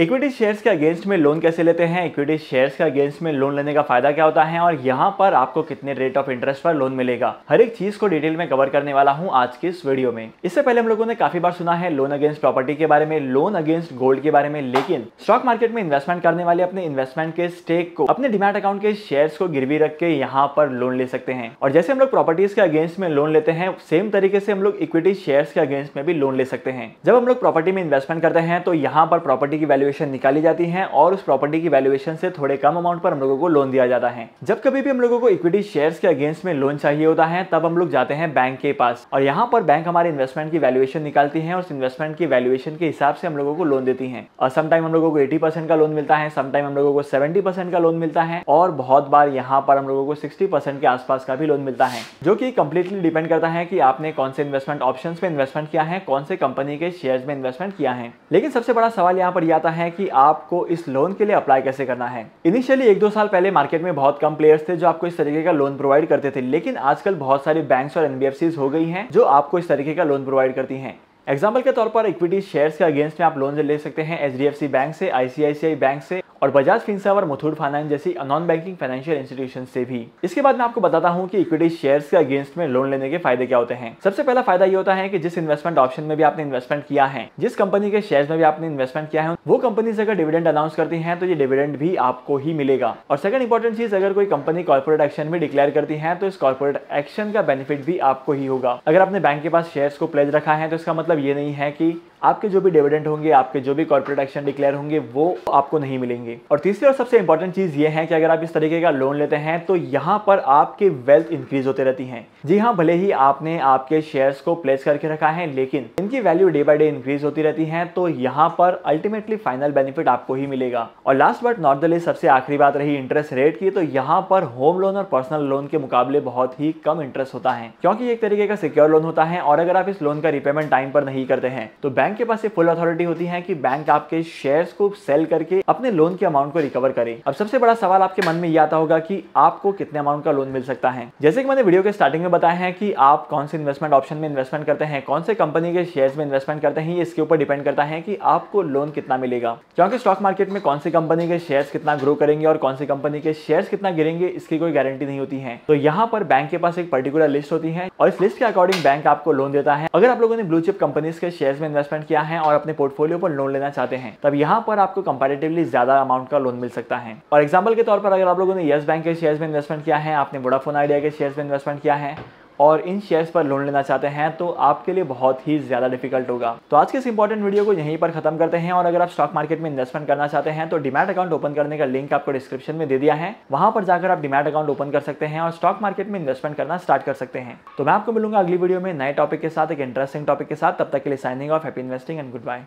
equity shares के against में loan कैसे लेते हैं इक्विटी शेयर्स के अगेंस्ट में लोन लेने का फायदा क्या होता है और यहाँ पर आपको कितने रेट ऑफ इंटरेस्ट पर लोन मिलेगा हर एक चीज को डिटेल में कवर करने वाला हूँ आज के इस वीडियो में इससे पहले हम लोगों ने काफी बार सुना है लोन अगेंस्ट प्रॉपर्टी के बारे में लोन अगेंस्ट गोल्ड के बारे में लेकिन स्टॉक मार्केट में इन्वेस्टमेंट करने वाले अपने इन्वेस्टमेंट के स्टेक को अपने डिमांड अकाउंट के शेयर्स को गिरवी रख के यहाँ पर लोन ले सकते हैं और जैसे हम लोग प्रॉपर्टीज के अगेंस्ट में लोन लेते हैं सेम तरीके से हम लोग इक्विटी शेयर्स के अगेंस्ट में भी लोन ले सकते हैं जब हम लोग प्रॉपर्टी में इन्वेस्टमेंट करते हैं तो यहाँ पर प्रॉपर्टी की वैल्यू वैल्यूएशन निकाली जाती है और उस प्रॉपर्टी की वैल्यूएशन से थोड़े कम अमाउंट पर हम लोगों को लोन दिया जाता है जब कभी भी हम लोगों को इक्विटी शेयर्स के अगेंस्ट में लोन चाहिए होता है तब हम लोग जाते हैं बैंक के पास और यहाँ पर बैंक हमारे इन्वेस्टमेंट की वैल्यूएशन निकालती है और इन्वेस्टमेंट की वैल्यूएशन के हिसाब से हम लोगों को लोन देती है और समटाइम हम लोगों को एटी का लोन मिलता है समटाइम हम लोगों को सेवेंटी का लोन मिलता है और बहुत बार यहाँ पर हम लोगों को सिक्सटी के आसपास का भी लोन मिलता है जो की कंप्लीटली डिपेंड करता है की आपने कौन से इन्वेस्टमेंट ऑप्शन में इन्वेस्टमेंट किया है कौन से कंपनी के शेयर में इन्वेस्टमेंट किया है लेकिन सबसे बड़ा सवाल यहाँ पर आता बताते है कि आपको इस लोन के लिए अप्लाई कैसे करना है इनिशियली एक दो साल पहले मार्केट में बहुत कम प्लेयर्स थे जो आपको इस तरीके का लोन प्रोवाइड करते थे लेकिन आजकल बहुत सारी बैंक्स और एनबीएफसी हो गई हैं जो आपको इस तरीके का लोन प्रोवाइड करती हैं एग्जाम्पल के तौर पर इक्विटी शेयर्स के अगेंस्ट में आप लोन ले सकते हैं एच बैंक से आईसीआईसीआई बैंक से और बजाज फिंसा और मुथूट फाइनेंस जैसी नॉन बैंकिंग फाइनेंशियल इंस्टीट्यूशन से भी इसके बाद मैं आपको बताता हूँ कि इक्विटी शेयर्स के अगेंस्ट में लोन लेने के फायदे क्या होते हैं सबसे पहला फायदा ये होता है कि जिस इन्वेस्टमेंट ऑप्शन में भी आपने इन्वेस्टमेंट किया है जिस कंपनी के शेयर्स में भी आपने इन्वेस्टमेंट किया है वो कंपनी अगर डिविडेंड अनाउंस करती है तो ये डिविडेंड भी आपको ही मिलेगा और सेकंड इंपॉर्टेंट चीज अगर कोई कंपनी कॉर्पोरेट एक्शन में डिक्लेयर करती है तो इस कॉर्पोरेट एक्शन का बेनिफिट भी आपको ही होगा अगर आपने बैंक के पास शेयर्स को प्लेज रखा है तो इसका मतलब ये नहीं है कि आपके जो भी डिविडेंड होंगे आपके जो भी कॉर्पोरेट एक्शन डिक्लेयर होंगे वो आपको नहीं मिलेंगे और तीसरी और सबसे इंपॉर्टेंट चीज़ ये है कि अगर आप इस तरीके का लोन लेते हैं तो यहाँ पर आपके वेल्थ इंक्रीज होते रहती है जी हाँ भले ही आपने आपके शेयर्स को प्लेस करके रखा है लेकिन इनकी value day by day increase होती रहती है तो यहाँ पर अल्टीमेटली फाइनल बेनिफिट आपको ही मिलेगा और last but not the least सबसे आखिरी बात रही इंटरेस्ट रेट की तो यहाँ पर होम लोन और पर्सनल लोन के मुकाबले बहुत ही कम इंटरेस्ट होता है क्योंकि एक तरीके का सिक्योर लोन होता है और अगर आप इस लोन का रिपेमेंट टाइम पर नहीं करते हैं तो बैंक बैंक के पास ये फुल अथॉरिटी होती है कि बैंक आपके शेयर्स को सेल करके अपने लोन के अमाउंट को रिकवर करे अब सबसे बड़ा सवाल आपके मन में ये आता होगा कि आपको कितने अमाउंट का लोन मिल सकता है जैसे कि मैंने वीडियो के स्टार्टिंग में बताया है कि आप कौन से इन्वेस्टमेंट ऑप्शन में इन्वेस्टमेंट करते हैं कौन से कंपनी के शेयर में इन्वेस्टमेंट करते हैं ये इसके ऊपर डिपेंड करता है कि आपको लोन कितना मिलेगा क्योंकि स्टॉक मार्केट में कौन सी कंपनी के शेयर कितना ग्रो करेंगे और कौन सी कंपनी के शेयर कितना गिरेंगे इसकी कोई गारंटी नहीं होती है तो यहाँ पर बैंक के पास एक पर्टिकुलर लिस्ट होती है और इस लिस्ट के अकॉर्डिंग बैंक आपको लोन देता है अगर आप लोगों ने ब्लू चिप कंपनीज के शेयर में इन्वेस्टमेंट इन्वेस्टमेंट किया है और अपने पोर्टफोलियो पर लोन लेना चाहते हैं तब यहाँ पर आपको कंपेरेटिवली ज्यादा अमाउंट का लोन मिल सकता है और एग्जाम्पल के तौर पर अगर आप लोगों ने येस बैंक के शेयर में इन्वेस्टमेंट किया है आपने वोडाफोन आइडिया के शेयर में इन्वेस्टमेंट किया है और इन शेयर्स पर लोन लेना चाहते हैं तो आपके लिए बहुत ही ज़्यादा डिफिकल्ट होगा तो आज के इस इंपॉर्टेंट वीडियो को यहीं पर खत्म करते हैं और अगर आप स्टॉक मार्केट में इन्वेस्टमेंट करना चाहते हैं तो डिमैट अकाउंट ओपन करने का लिंक आपको डिस्क्रिप्शन में दे दिया है वहां पर जाकर आप डिमैट अकाउंट ओपन कर सकते हैं और स्टॉक मार्केट में इन्वेस्टमेंट करना स्टार्ट कर सकते हैं तो मैं आपको मिलूंगा अगली वीडियो में नए टॉपिक के साथ एक इंटरेस्टिंग टॉपिक के साथ तब तक के लिए signing off happy investing and good bye